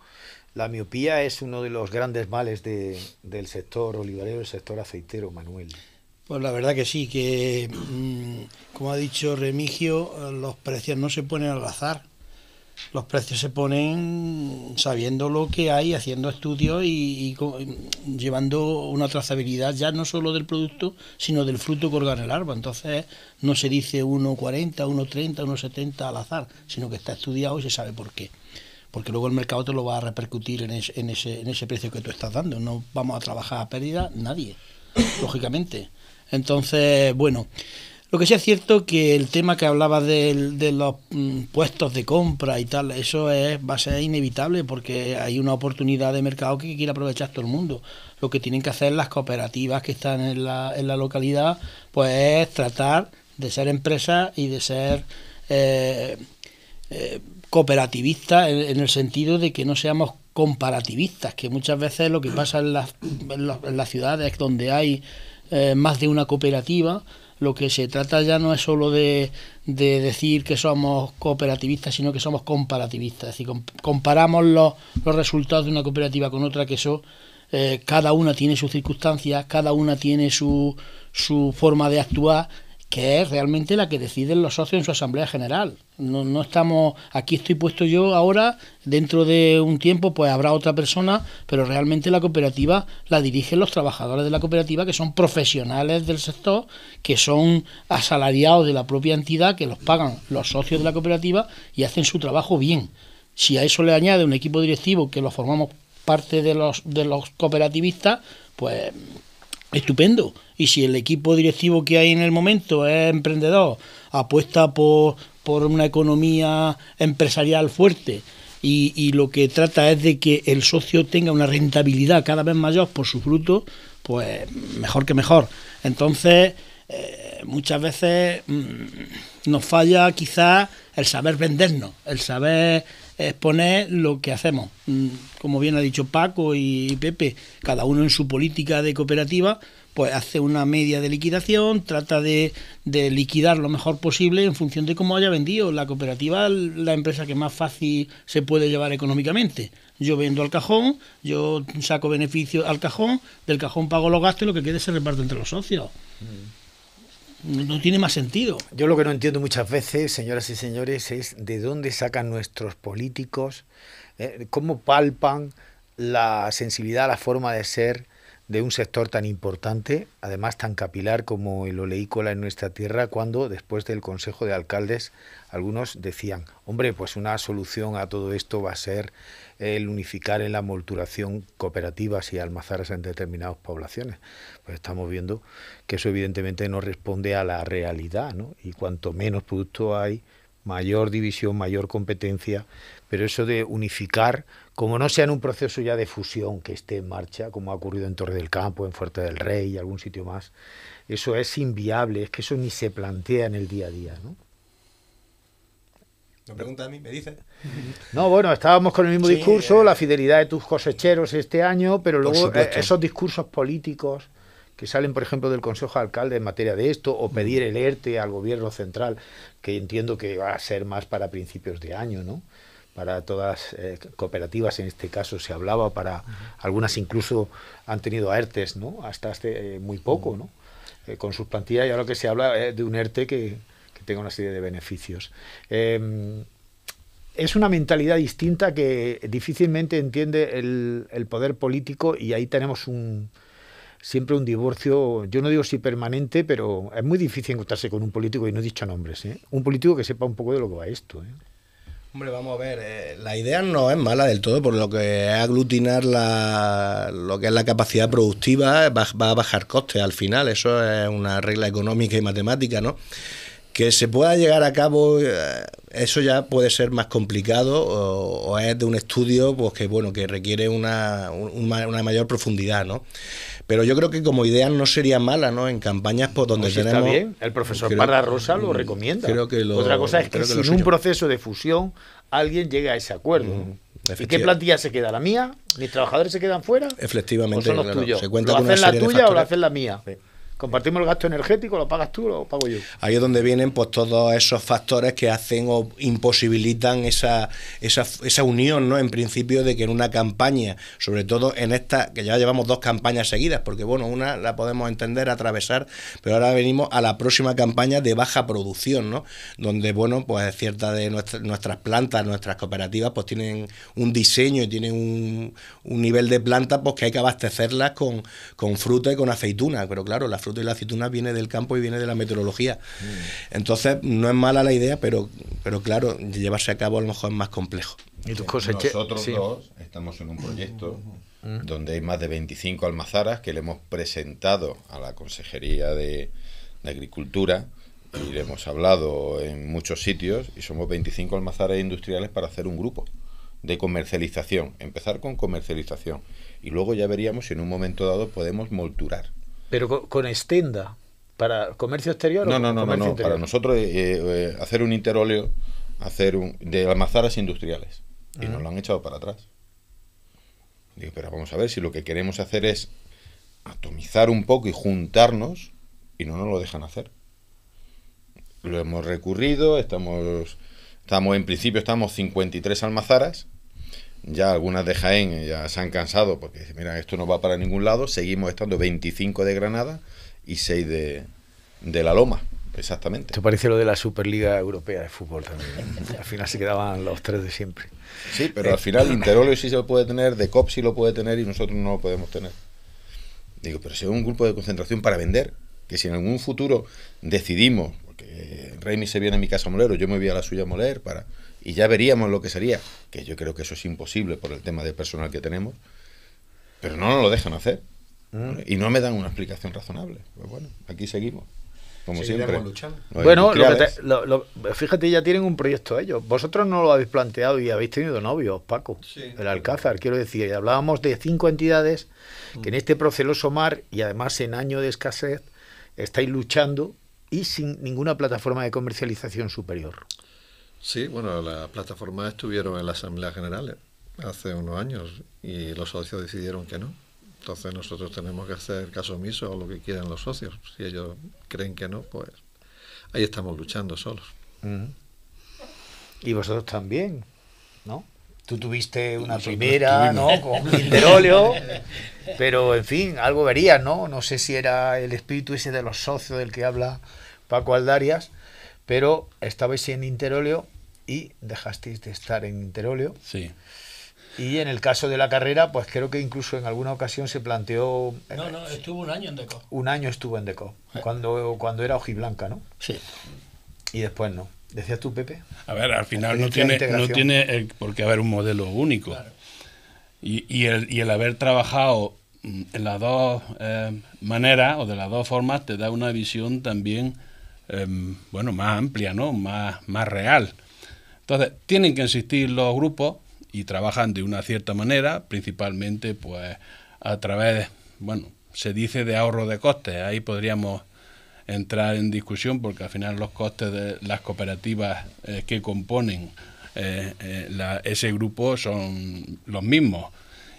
la miopía es uno de los grandes males de, del sector olivarero, del sector aceitero, Manuel. Pues la verdad que sí, que mm, como ha dicho Remigio, los precios no se ponen al azar los precios se ponen sabiendo lo que hay, haciendo estudios y, llevando una trazabilidad ya no solo del producto, sino del fruto que en el árbol. Entonces no se dice 1,40, 1,30, 1,70 al azar, sino que está estudiado y se sabe por qué. Porque luego el mercado te lo va a repercutir en, ese, en ese precio que tú estás dando. No vamos a trabajar a pérdida nadie, lógicamente. Entonces, bueno. Lo que sí es cierto que el tema que hablabas de, los mm, puestos de compra y tal, eso es, va a ser inevitable porque hay una oportunidad de mercado que quiere aprovechar todo el mundo. Lo que tienen que hacer las cooperativas que están en la, localidad, pues es tratar de ser empresas y de ser eh, eh cooperativistas en, el sentido de que no seamos comparativistas, que muchas veces lo que pasa en las, ciudades donde hay eh, más de una cooperativa, lo que se trata ya no es solo de, decir que somos cooperativistas, sino que somos comparativistas. Es decir, comparamos los, resultados de una cooperativa con otra, que eso eh, cada una tiene sus circunstancias, cada una tiene su forma de actuar que es realmente la que deciden los socios en su asamblea general. No, estamos, aquí estoy puesto yo ahora, dentro de un tiempo pues habrá otra persona, pero realmente la cooperativa la dirigen los trabajadores de la cooperativa que son profesionales del sector, que son asalariados de la propia entidad, que los pagan los socios de la cooperativa y hacen su trabajo bien. Si a eso le añade un equipo directivo que lo formamos parte de los, de los cooperativistas, pues estupendo. Y si el equipo directivo que hay en el momento es emprendedor, apuesta por, una economía empresarial fuerte y, lo que trata es de que el socio tenga una rentabilidad cada vez mayor por su fruto, pues mejor que mejor. Entonces, eh, muchas veces mm, nos falla quizás el saber vendernos, el saber poner lo que hacemos. Mm, como bien ha dicho Paco y Pepe, cada uno en su política de cooperativa, pues hace una media de liquidación, trata de, liquidar lo mejor posible en función de cómo haya vendido. La cooperativa la empresa que más fácil se puede llevar económicamente. Yo vendo al cajón, yo saco beneficios al cajón, del cajón pago los gastos y lo que quede se reparte entre los socios. Mm no tiene más sentido. Yo lo que no entiendo muchas veces, señoras y señores, es de dónde sacan nuestros políticos, eh, cómo palpan la sensibilidad, la forma de ser de un sector tan importante, además tan capilar como el oleícola en nuestra tierra, cuando después del Consejo de Alcaldes algunos decían, hombre, pues una solución a todo esto va a ser el unificar en la molturación cooperativas y almazaras en determinadas poblaciones. Pues estamos viendo que eso evidentemente no responde a la realidad, ¿no? Y cuanto menos producto hay, mayor división, mayor competencia, pero eso de unificar, como no sea en un proceso ya de fusión que esté en marcha, como ha ocurrido en Torre del Campo, en Fuerte del Rey y algún sitio más, eso es inviable, es que eso ni se plantea en el día a día, ¿no? no pregunta a mí, me dice. No, bueno, estábamos con el mismo discurso, eh. la fidelidad de tus cosecheros este año, pero luego eh, esos discursos políticos que salen, por ejemplo, del Consejo de Alcalde en materia de esto, o pedir el ERTE al Gobierno Central, que entiendo que va a ser más para principios de año, ¿no? Para todas eh, cooperativas, en este caso se hablaba, para algunas incluso han tenido ERTES, ¿no? Hasta hace muy poco, ¿no? con sus plantillas, y ahora que se habla de un ERTE que, tengo una serie de beneficios. Em, es una mentalidad distinta que difícilmente entiende el, poder político y ahí tenemos un, siempre un divorcio, yo no digo si permanente, pero es muy difícil encontrarse con un político, y no he dicho nombres, ¿eh? un político que sepa un poco de lo que va esto. ¿eh? Hombre, vamos a ver, eh, la idea no es mala del todo, por lo que es aglutinar lo que es la capacidad productiva va, va a bajar costes al final, eso es una regla económica y matemática, ¿no? Que se pueda llegar a cabo, eh, eso ya puede ser más complicado o, es de un estudio pues que bueno que requiere una, mayor profundidad, ¿no? Pero yo creo que como idea no sería mala, ¿no? En campañas por pues, donde pues tenemos... Está bien, el profesor creo, Rosa lo mm, recomienda. Otra cosa es que, si sin un proceso de fusión alguien llega a ese acuerdo. Mm, ¿Y qué plantilla se queda? ¿La mía? ¿Mis trabajadores se quedan fuera? Efectivamente. ¿O los tuyos? ¿Lo hacen la tuya o lo hacen la mía? Sí. Compartimos el gasto energético, lo pagas tú, lo pago yo. Ahí es donde vienen pues todos esos factores que hacen o imposibilitan esa, esa, esa unión, ¿no? En principio de que en una campaña, sobre todo en esta, que ya llevamos dos campañas seguidas, porque bueno, una la podemos entender, atravesar, pero ahora venimos a la próxima campaña de baja producción, ¿no? Donde, bueno, pues ciertas de nuestras plantas, nuestras cooperativas, pues tienen un diseño y tienen un, un nivel de planta, pues que hay que abastecerlas con, con fruta y con aceituna, pero claro, la la aceituna viene del campo y viene de la meteorología. Mm. Entonces, no es mala la idea, pero, pero claro, llevarse a cabo a lo mejor es más complejo. ¿Y Nosotros dos estamos en un proyecto mm. donde hay más de 25 almazaras que le hemos presentado a la Consejería de, Agricultura y le hemos hablado en muchos sitios y somos 25 almazaras industriales para hacer un grupo de comercialización, empezar con comercialización y luego ya veríamos si en un momento dado podemos molturar. Pero con, extenda ¿para comercio exterior no, no, no, Para nosotros eh, eh, hacer un interóleo, hacer un, de almazaras industriales. Y ah. nos lo han echado para atrás. Digo, pero vamos a ver, si lo que queremos hacer es atomizar un poco y juntarnos, y no nos lo dejan hacer. Lo hemos recurrido, estamos, estamos en principio estamos 53 almazaras, ya algunas de Jaén ya se han cansado porque mira, esto no va para ningún lado, seguimos estando 25 de Granada y 6 de, La Loma. Exactamente. Esto parece lo de la Superliga Europea de Fútbol también. ¿eh? al final se quedaban los tres de siempre. Sí, pero al final Interolio sí se lo puede tener, De Cop sí lo puede tener y nosotros no lo podemos tener. Digo, pero si es un grupo de concentración para vender, que si en algún futuro decidimos, porque Reimi se viene a mi casa a moler o yo me voy a la suya a moler, para, y ya veríamos lo que sería yo creo que eso es imposible por el tema de personal que tenemos, pero no nos lo dejan hacer. Mm. Y no me dan una explicación razonable. Pues bueno, aquí seguimos. Como siempre. Bueno, fíjate, ya tienen un proyecto ellos. Vosotros no lo habéis planteado y habéis tenido novios, Paco. el Alcázar, quiero decir. Hablábamos de cinco entidades que mm. en este proceloso mar y además en año de escasez estáis luchando y sin ninguna plataforma de comercialización superior. Sí, bueno, las plataformas estuvieron en la Asamblea generales hace unos años y los socios decidieron que no. Entonces nosotros tenemos que hacer caso omiso a lo que quieran los socios. Si ellos creen que no, pues ahí estamos luchando solos. Y vosotros también, ¿no? Tú tuviste una primera, ¿no? Con Interóleo. pero en fin, algo vería, ¿no? No sé si era el espíritu ese de los socios del que habla Paco Aldarias, pero estabais en Interóleo y dejasteis de estar en Interóleo. Sí. Y en el caso de la carrera, pues creo que incluso en alguna ocasión se planteó... No, no, estuvo un año en Deco. Un año estuvo en Deco, eh. cuando, cuando era ojiblanca, ¿no? Sí. Y después no. ¿Decías tú, Pepe? A ver, al final no tiene, no tiene eh, por qué haber un modelo único. Claro. Y, y, el, haber trabajado mm, en las dos eh, maneras o de las dos formas te da una visión también, em, bueno, más amplia, ¿no? Más, más real. Entonces, tienen que insistir los grupos y trabajan de una cierta manera, principalmente pues a través, bueno, se dice de ahorro de costes, ahí podríamos entrar en discusión porque al final los costes de las cooperativas eh, que componen eh, eh, ese grupo son los mismos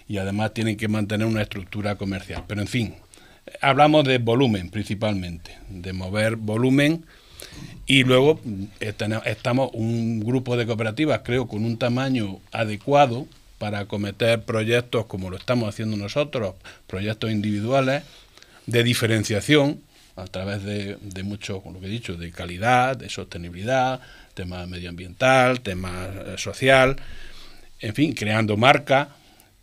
y además tienen que mantener una estructura comercial. Pero en fin, hablamos de volumen principalmente, de mover volumen y luego eh, estamos un grupo de cooperativas, creo, con un tamaño adecuado para acometer proyectos como lo estamos haciendo nosotros, proyectos individuales de diferenciación a través de, de mucho, lo que he dicho, de calidad, de sostenibilidad, tema medioambiental, tema eh, social, en fin, creando marca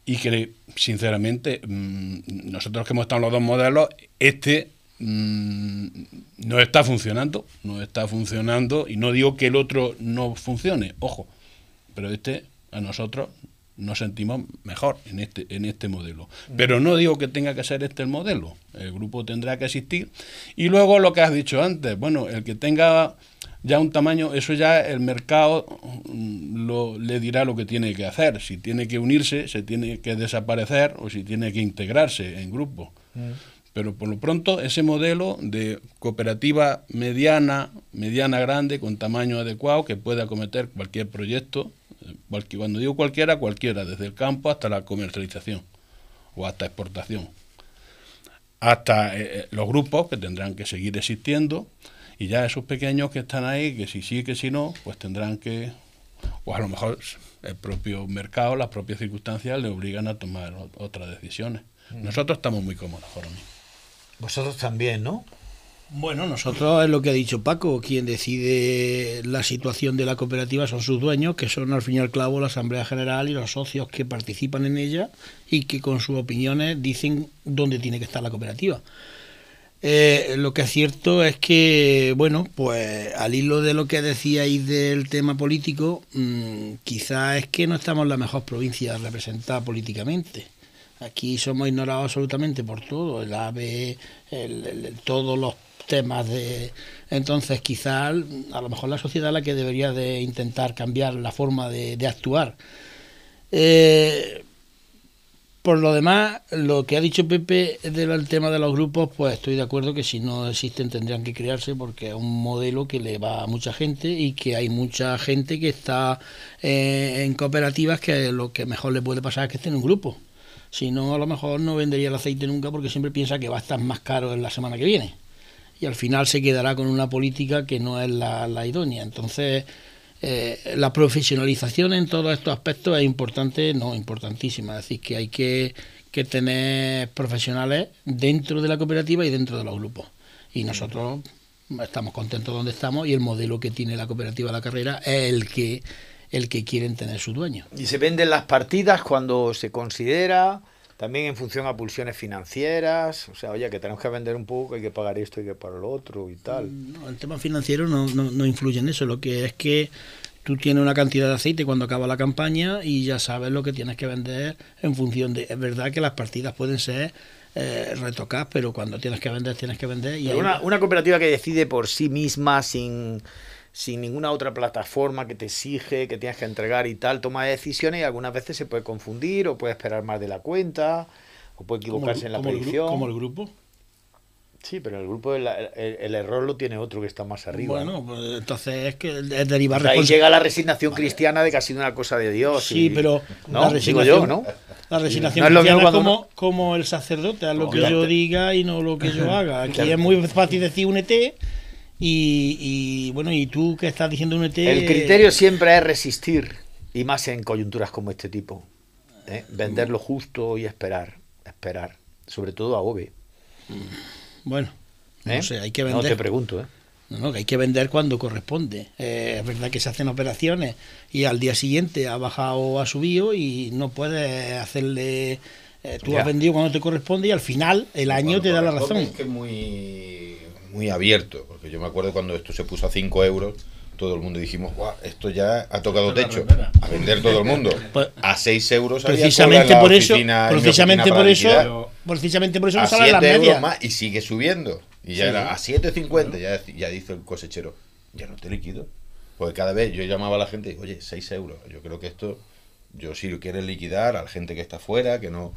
y que, sinceramente, mm, nosotros que hemos estado en los dos modelos, este Mm, no está funcionando, no está funcionando, y no digo que el otro no funcione, ojo, pero este a nosotros nos sentimos mejor en este, en este modelo. Mm. Pero no digo que tenga que ser este el modelo, el grupo tendrá que existir. Y luego lo que has dicho antes, bueno, el que tenga ya un tamaño, eso ya el mercado mm, lo, le dirá lo que tiene que hacer, si tiene que unirse, se tiene que desaparecer o si tiene que integrarse en grupo. Pero por lo pronto ese modelo de cooperativa mediana, mediana grande, con tamaño adecuado, que pueda acometer cualquier proyecto, eh, cuando digo cualquiera, cualquiera, desde el campo hasta la comercialización o hasta exportación. Hasta eh, eh, los grupos que tendrán que seguir existiendo y ya esos pequeños que están ahí, que si sí, que si no, pues tendrán que, o a lo mejor el propio mercado, las propias circunstancias le obligan a tomar otras decisiones. Nosotros estamos muy cómodos ahora mismo. Vosotros también, ¿no? Bueno, nosotros es lo que ha dicho Paco, quien decide la situación de la cooperativa son sus dueños, que son al fin y al cabo la Asamblea General y los socios que participan en ella y que con sus opiniones dicen dónde tiene que estar la cooperativa. Eh, lo que es cierto es que, bueno, pues al hilo de lo que decíais del tema político, mm, quizás es que no estamos la mejor provincia representada políticamente. Aquí somos ignorados absolutamente por todo, el AVE, el, todos los temas de... Entonces quizás, a lo mejor la sociedad es la que debería de intentar cambiar la forma de, actuar. Eh, por lo demás, lo que ha dicho Pepe del tema de los grupos, pues estoy de acuerdo que si no existen tendrían que crearse porque es un modelo que le va a mucha gente y que hay mucha gente que está eh, en cooperativas que lo que mejor le puede pasar es que esté en un grupo. Si no, a lo mejor no vendería el aceite nunca porque siempre piensa que va a estar más caro en la semana que viene. Y al final se quedará con una política que no es la, idónea. Entonces, eh, la profesionalización en todos estos aspectos es importante, no, importantísima. Es decir, que hay que, que tener profesionales dentro de la cooperativa y dentro de los grupos. Y nosotros estamos contentos donde estamos y el modelo que tiene la cooperativa la carrera es el que el que quieren tener su dueño. Y se venden las partidas cuando se considera, también en función a pulsiones financieras, o sea, oye, que tenemos que vender un poco, hay que pagar esto, hay que pagar lo otro y tal. No, el tema financiero no, influye en eso, lo que es que tú tienes una cantidad de aceite cuando acaba la campaña y ya sabes lo que tienes que vender en función de... Es verdad que las partidas pueden ser eh, retocadas, pero cuando tienes que vender, tienes que vender. Y una cooperativa que decide por sí misma sin sin ninguna otra plataforma que te exige, que tienes que entregar y tal, toma decisiones y algunas veces se puede confundir o puede esperar más de la cuenta o puede equivocarse en la predicción. ¿Como el grupo? Sí, pero el grupo, el, error lo tiene otro que está más arriba. Bueno, pues, entonces es que es derivar Ahí llega la resignación cristiana de que ha sido una cosa de Dios. Sí, pero ¿no? la resignación, ¿no? La resignación es, como, como el sacerdote, a lo que yo diga y no lo que yo haga. Aquí es muy fácil decir únete y, bueno, y tú qué estás diciendo e El criterio siempre es resistir, y más en coyunturas como este tipo. ¿eh? Vender lo justo y esperar, esperar. Sobre todo a OVE. Bueno, no ¿Eh? sé, hay que vender. No te pregunto, ¿eh? No, no, que hay que vender cuando corresponde. Eh, es verdad que se hacen operaciones y al día siguiente ha bajado o ha subido y no puedes hacerle. tú has vendido cuando te corresponde y al final el año te da la razón. Es que muy, muy abierto, porque yo me acuerdo cuando esto se puso a 5 euros, todo el mundo dijimos, esto ya ha tocado techo, a vender todo el mundo. Pues, a 6 euros precisamente por eso, precisamente por eso, precisamente por eso a la media. y sigue subiendo. Y ya era a 7.50, ya, ya dice el cosechero, ya no te liquido. Porque cada vez yo llamaba a la gente, oye, 6 euros, yo creo que esto, yo si lo quiero liquidar a la gente que está afuera, que no...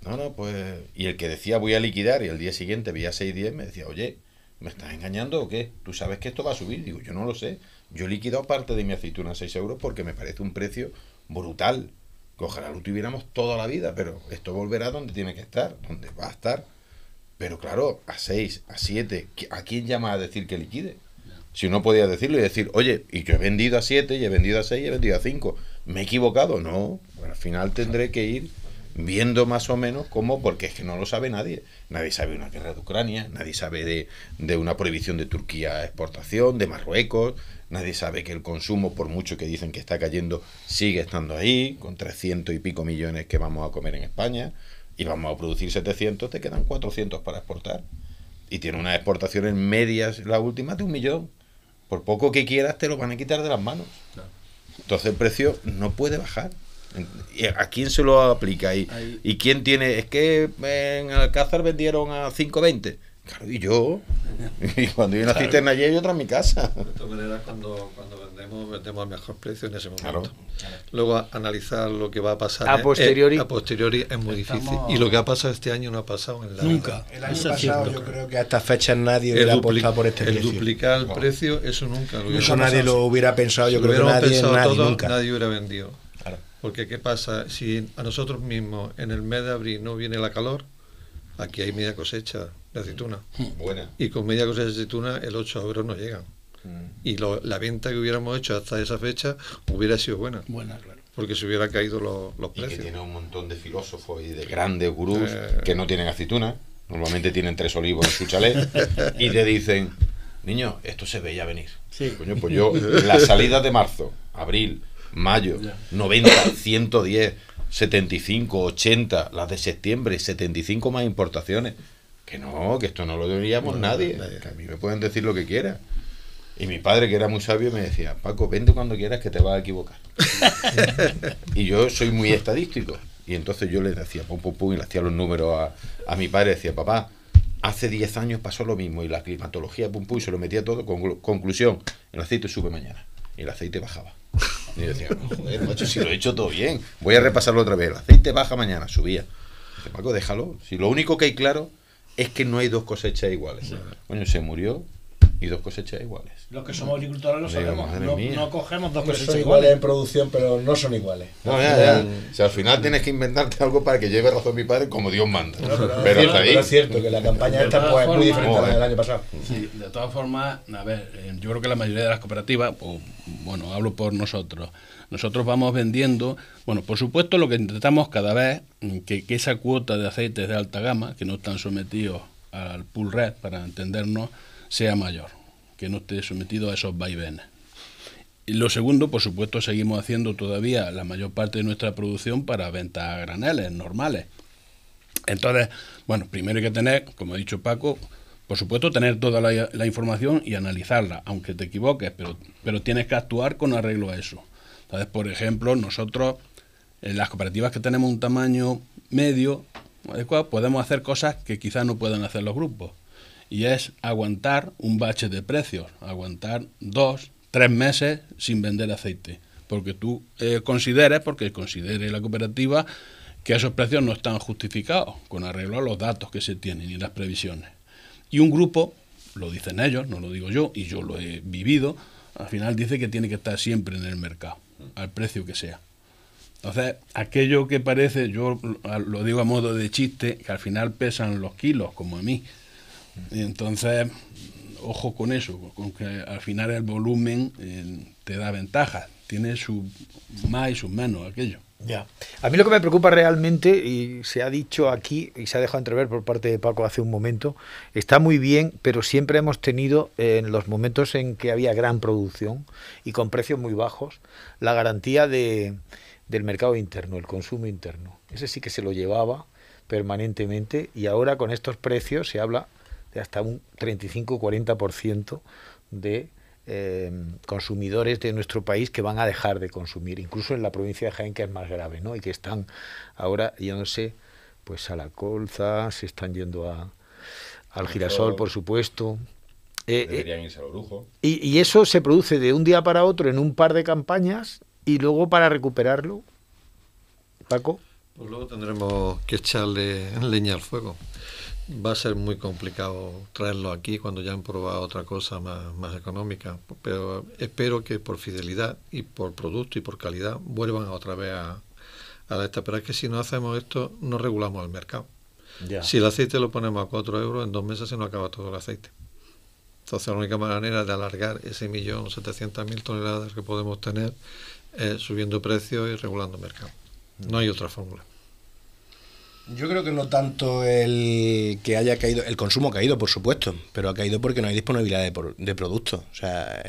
No, no, pues... Y el que decía voy a liquidar y el día siguiente veía 6.10 me decía, oye, ¿me estás engañando o qué? Tú sabes que esto va a subir. Digo, yo no lo sé. Yo he liquidado parte de mi aceituna a 6 euros porque me parece un precio brutal. ojalá lo tuviéramos toda la vida, pero esto volverá donde tiene que estar, donde va a estar. Pero claro, a 6, a 7, ¿a quién llama a decir que liquide? Si no podía decirlo y decir, oye, y yo he vendido a 7, y he vendido a 6, y he vendido a 5, ¿me he equivocado? No, al final tendré que ir viendo más o menos cómo, porque es que no lo sabe nadie. Nadie sabe una guerra de Ucrania, nadie sabe de, una prohibición de Turquía a exportación, de Marruecos, nadie sabe que el consumo, por mucho que dicen que está cayendo, sigue estando ahí, con 300 y pico millones que vamos a comer en España, y vamos a producir 700, te quedan 400 para exportar. Y tiene unas exportaciones medias, la última de un millón. Por poco que quieras, te lo van a quitar de las manos. Entonces el precio no puede bajar. ¿A quién se lo aplica? ¿Y, quién tiene? Es que en Alcázar vendieron a 5.20. Claro, y yo. Y cuando yo una en cisterna allí hay otra en mi casa. De todas maneras, cuando, cuando vendemos, vendemos al mejor precio en ese momento. Luego, analizar lo que va a pasar a posteriori, es, muy difícil. Y lo que ha pasado este año no ha pasado en la. Nunca. El año pasado, yo creo que hasta fecha fechas nadie ha apostado por este precio. El duplicar el precio, eso nunca. Lo eso nadie lo hubiera pensado, yo creo que nadie, nadie, nunca. nadie hubiera vendido. Porque ¿qué pasa? Si a nosotros mismos en el mes de abril no viene la calor, aquí hay media cosecha de aceituna. Mm, buena. Y con media cosecha de aceituna el 8 de abril no llegan. Mm. Y la venta que hubiéramos hecho hasta esa fecha hubiera sido buena. Buena, claro porque se hubieran caído los, precios. Y que tiene un montón de filósofos y de grandes gurús eh. que no tienen aceituna, normalmente tienen tres olivos en su chalet, y te dicen, niño, esto se veía venir. Sí. Coño, pues yo, la salida de marzo, abril, mayo, 90, 110, 75, 80, las de septiembre, 75 más importaciones. Que no, que esto no lo deberíamos nadie. Que a mí me pueden decir lo que quieran. Y mi padre, que era muy sabio, me decía, Paco, vente cuando quieras que te vas a equivocar. y yo soy muy estadístico. Y entonces yo le decía, pum, pum, pum, y le hacía los números a, mi padre. Decía, papá, hace 10 años pasó lo mismo y la climatología, pum, pum, y se lo metía todo. Con, conclusión, el aceite sube mañana y el aceite bajaba. Y yo decía, joder, macho, si lo he hecho todo bien, voy a repasarlo otra vez. El aceite baja mañana, subía. Dice, Paco, déjalo. Si lo único que hay claro es que no hay dos cosechas iguales. Coño, se murió y dos cosechas iguales. Los que somos agricultores lo sabemos. No, cogemos dos cosechas iguales, en producción, pero no son iguales. No, O sea, al final tienes que inventarte algo para que lleve razón mi padre como Dios manda. Pero, está es cierto que la campaña esta pues, es muy diferente a la del año pasado. Sí, de todas formas, a ver, eh, yo creo que la mayoría de las cooperativas, pues, bueno, hablo por nosotros. Nosotros vamos vendiendo, bueno, por supuesto lo que intentamos cada vez mm, que, que esa cuota de aceites de alta gama, que no están sometidos al pool red, para entendernos, sea mayor, que no esté sometido a esos vaivenes. Y lo segundo, por supuesto, seguimos haciendo todavía la mayor parte de nuestra producción para ventas a graneles normales. Entonces, bueno, primero hay que tener, como ha dicho Paco, por supuesto, tener toda la, información y analizarla, aunque te equivoques, pero, pero tienes que actuar con arreglo a eso. Entonces, por ejemplo, nosotros, en las cooperativas que tenemos un tamaño medio, adecuado, podemos hacer cosas que quizás no puedan hacer los grupos y es aguantar un bache de precios, aguantar dos, tres meses sin vender aceite, porque tú eh, consideres, porque considere la cooperativa, que esos precios no están justificados con arreglo a los datos que se tienen y las previsiones. Y un grupo, lo dicen ellos, no lo digo yo, y yo lo he vivido, al final dice que tiene que estar siempre en el mercado, al precio que sea. Entonces, aquello que parece, yo lo digo a modo de chiste, que al final pesan los kilos, como a mí, entonces, ojo con eso, con que al final el volumen eh, te da ventaja, tiene su más y su menos aquello. Ya. A mí lo que me preocupa realmente, y se ha dicho aquí y se ha dejado entrever por parte de Paco hace un momento, está muy bien, pero siempre hemos tenido eh, en los momentos en que había gran producción y con precios muy bajos, la garantía del mercado interno, el consumo interno. Ese sí que se lo llevaba permanentemente y ahora con estos precios se habla de hasta un 35-40% de eh, consumidores de nuestro país que van a dejar de consumir, incluso en la provincia de Jaén que es más grave, ¿no? Y que están ahora yéndose pues a la colza, se están yendo a, al girasol, por supuesto. Eh, eh, deberían irse al brujo. Y, y eso se produce de un día para otro en un par de campañas y luego para recuperarlo, Paco. Pues luego tendremos que echarle leña al fuego va a ser muy complicado traerlo aquí cuando ya han probado otra cosa más, económica. Pero espero que por fidelidad y por producto y por calidad vuelvan otra vez a, la esta. Pero es que si no hacemos esto, no regulamos el mercado. Si el aceite lo ponemos a 4 euros, en dos meses se nos acaba todo el aceite. Entonces la única manera de alargar ese millón 700 mil toneladas que podemos tener es subiendo precios y regulando el mercado. No hay otra fórmula. Yo creo que no tanto el que haya caído, el consumo ha caído, por supuesto, pero ha caído porque no hay disponibilidad de, productos. O sea,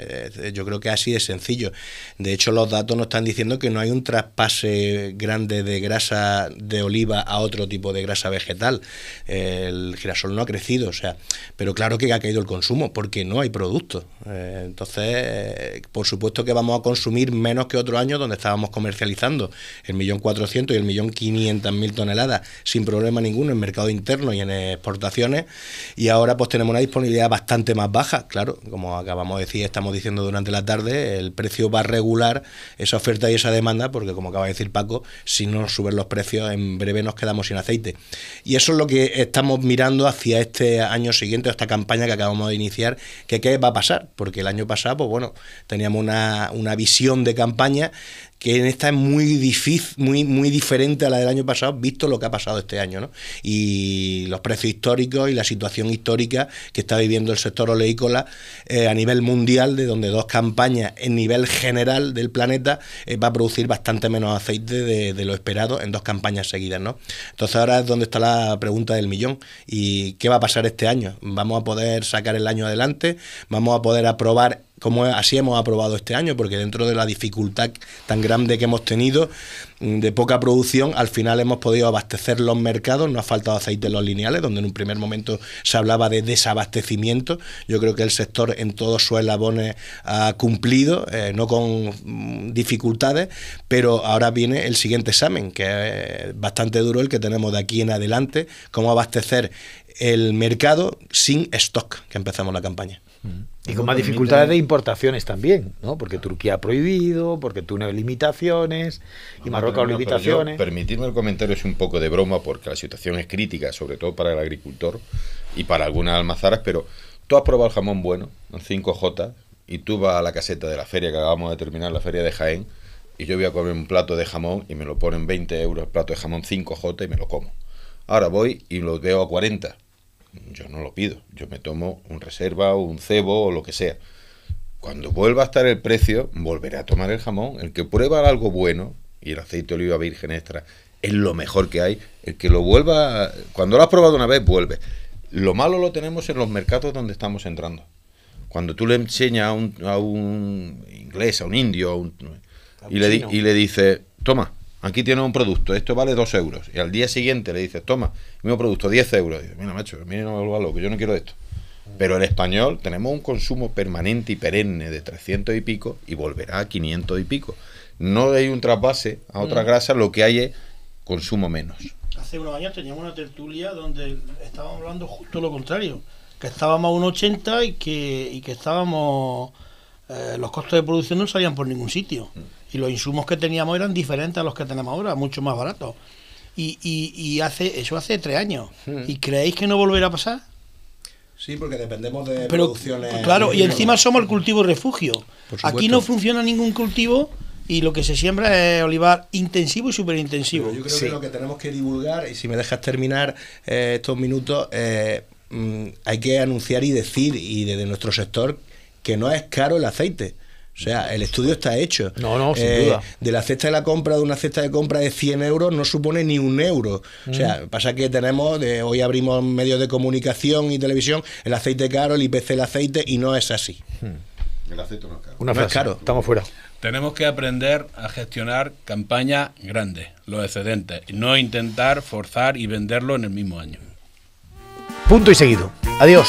yo creo que así de sencillo. De hecho, los datos nos están diciendo que no hay un traspase grande de grasa de oliva a otro tipo de grasa vegetal. El girasol no ha crecido, o sea, pero claro que ha caído el consumo porque no hay productos. Eh, entonces, por supuesto que vamos a consumir menos que otro año donde estábamos comercializando el millón cuatrocientos y el millón quinientas mil toneladas sin problema ninguno en mercado interno y en exportaciones. Y ahora pues tenemos una disponibilidad bastante más baja, claro, como acabamos de decir, estamos diciendo durante la tarde, el precio va a regular esa oferta y esa demanda, porque como acaba de decir Paco, si no suben los precios, en breve nos quedamos sin aceite. Y eso es lo que estamos mirando hacia este año siguiente, esta campaña que acabamos de iniciar, que qué va a pasar, porque el año pasado, pues bueno, teníamos una, una visión de campaña que en esta es muy difícil, muy, muy diferente a la del año pasado, visto lo que ha pasado este año, Y los precios históricos y la situación histórica que está viviendo el sector oleícola eh, a nivel mundial, de donde dos campañas en nivel general del planeta eh, va a producir bastante menos aceite de, lo esperado en dos campañas seguidas, ¿no? Entonces ahora es donde está la pregunta del millón. ¿Y qué va a pasar este año? ¿Vamos a poder sacar el año adelante? ¿Vamos a poder aprobar como así hemos aprobado este año, porque dentro de la dificultad tan grande que hemos tenido mm, de poca producción, al final hemos podido abastecer los mercados, no ha faltado aceite de los lineales, donde en un primer momento se hablaba de desabastecimiento. Yo creo que el sector en todos sus eslabones ha cumplido, eh, no con mm, dificultades, pero ahora viene el siguiente examen, que es eh, bastante duro el que tenemos de aquí en adelante, cómo abastecer el mercado sin stock, que empezamos la campaña. Mm. Y con más dificultades de importaciones también, ¿no? Porque Turquía ha prohibido, porque Túnez limitaciones y Marruecos no, limitaciones. permitirme el comentario es un poco de broma porque la situación es crítica, sobre todo para el agricultor y para algunas almazaras, pero tú has probado el jamón bueno, en 5J, y tú vas a la caseta de la feria que acabamos de terminar, la feria de Jaén, y yo voy a comer un plato de jamón y me lo ponen 20 euros el plato de jamón 5J y me lo como. Ahora voy y lo veo a 40 yo no lo pido. Yo me tomo un reserva o un cebo o lo que sea. Cuando vuelva a estar el precio, volveré a tomar el jamón. El que prueba algo bueno, y el aceite de oliva virgen extra es lo mejor que hay, el que lo vuelva, cuando lo has probado una vez, vuelve. Lo malo lo tenemos en los mercados donde estamos entrando. Cuando tú le enseñas a un, inglés, a un indio, y, le, y le dices, toma, aquí tienes un producto, esto vale 2 euros. Y al día siguiente le dices, toma, mismo producto, 10 euros. Y dices, mira, macho, mira, no me vuelva loco, yo no quiero esto. Pero en español tenemos un consumo permanente y perenne de 300 y pico y volverá a 500 y pico. No hay un trasvase a otra mm. grasa, lo que hay es consumo menos. Hace unos años teníamos una tertulia donde estábamos hablando justo lo contrario, que estábamos a 1,80 y que, y que estábamos... Eh, los costos de producción no salían por ningún sitio. Mm y los insumos que teníamos eran diferentes a los que tenemos ahora, mucho más baratos. Y, y, hace eso hace tres años. Hmm. ¿Y creéis que no volverá a pasar? Sí, porque dependemos de producciones. Claro, y encima somos el cultivo refugio. Aquí no funciona ningún cultivo y lo que se siembra es olivar intensivo y superintensivo... Yo creo que lo que tenemos que divulgar, y si me dejas terminar eh, estos minutos, eh, mm, hay que anunciar y decir, y desde nuestro sector, que no es caro el aceite. O sea, el estudio está hecho. No, no, sin eh, duda. De la cesta de la compra, de una cesta de compra de 100 euros, no supone ni un euro. O sea, pasa que tenemos, hoy abrimos medios de comunicación y televisión, el aceite caro, el IPC el aceite, y no es así. Hmm. El aceite no es caro. Una no es caro. Estamos fuera. Tenemos que aprender a gestionar campañas grandes, los excedentes, y no intentar forzar y venderlo en el mismo año. Punto y seguido. Adiós.